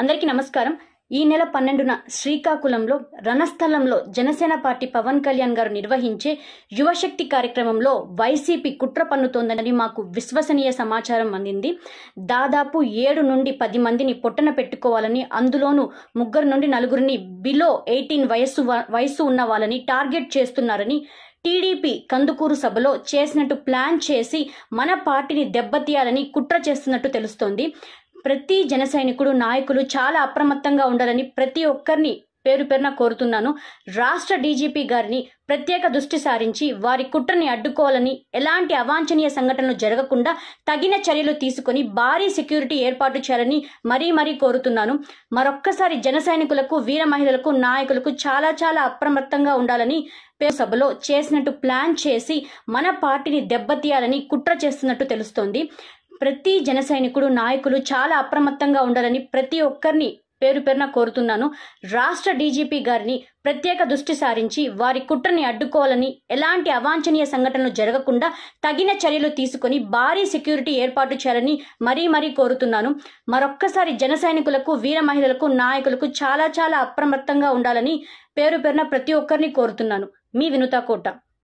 అందరికీ నమస్కారం ఈ నెల పన్నెండున శ్రీకాకుళంలో రణస్థలంలో జనసేన పార్టీ పవన్ కళ్యాణ్ గారు నిర్వహించే యువశక్తి కార్యక్రమంలో వైసీపీ కుట్ర పన్నుతోందని మాకు విశ్వసనీయ సమాచారం అందింది దాదాపు ఏడు నుండి పది మందిని పొట్టన పెట్టుకోవాలని అందులోనూ ముగ్గురు నుండి నలుగురిని బిలో ఎయిటీన్ వయస్సు వయస్సు ఉన్న వాళ్ళని టార్గెట్ చేస్తున్నారని టీడీపీ కందుకూరు సభలో చేసినట్టు ప్లాన్ చేసి మన పార్టీని దెబ్బతీయాలని కుట్ర చేస్తున్నట్టు తెలుస్తోంది ప్రతి జన సైనికుడు నాయకులు చాలా అప్రమత్తంగా ఉండాలని ప్రతి ఒక్కరిని పేరు పేరున కోరుతున్నాను రాష్ట్ర డీజీపీ గారిని ప్రత్యేక దృష్టి సారించి వారి కుట్రని అడ్డుకోవాలని ఎలాంటి అవాంఛనీయ సంఘటనలు జరగకుండా తగిన చర్యలు తీసుకుని భారీ సెక్యూరిటీ ఏర్పాటు చేయాలని మరీ మరీ కోరుతున్నాను మరొక్కసారి జన సైనికులకు వీర మహిళలకు నాయకులకు చాలా చాలా అప్రమత్తంగా ఉండాలని సభలో చేసినట్టు ప్లాన్ చేసి మన పార్టీని దెబ్బతీయాలని కుట్ర చేస్తున్నట్టు తెలుస్తోంది ప్రతి జన సైనికుడు నాయకులు చాలా అప్రమత్తంగా ఉండాలని ప్రతి ఒక్కరిని పేరు పేరున కోరుతున్నాను రాష్ట్ర డీజీపీ గారిని ప్రత్యేక దృష్టి సారించి వారి కుట్రని అడ్డుకోవాలని ఎలాంటి అవాంఛనీయ సంఘటనలు జరగకుండా తగిన చర్యలు తీసుకుని భారీ సెక్యూరిటీ ఏర్పాటు చేయాలని మరీ మరీ కోరుతున్నాను మరొక్కసారి జన సైనికులకు వీర మహిళలకు నాయకులకు చాలా చాలా అప్రమత్తంగా ఉండాలని పేరు పేరున ప్రతి ఒక్కరిని కోరుతున్నాను మీ వినుతా కోట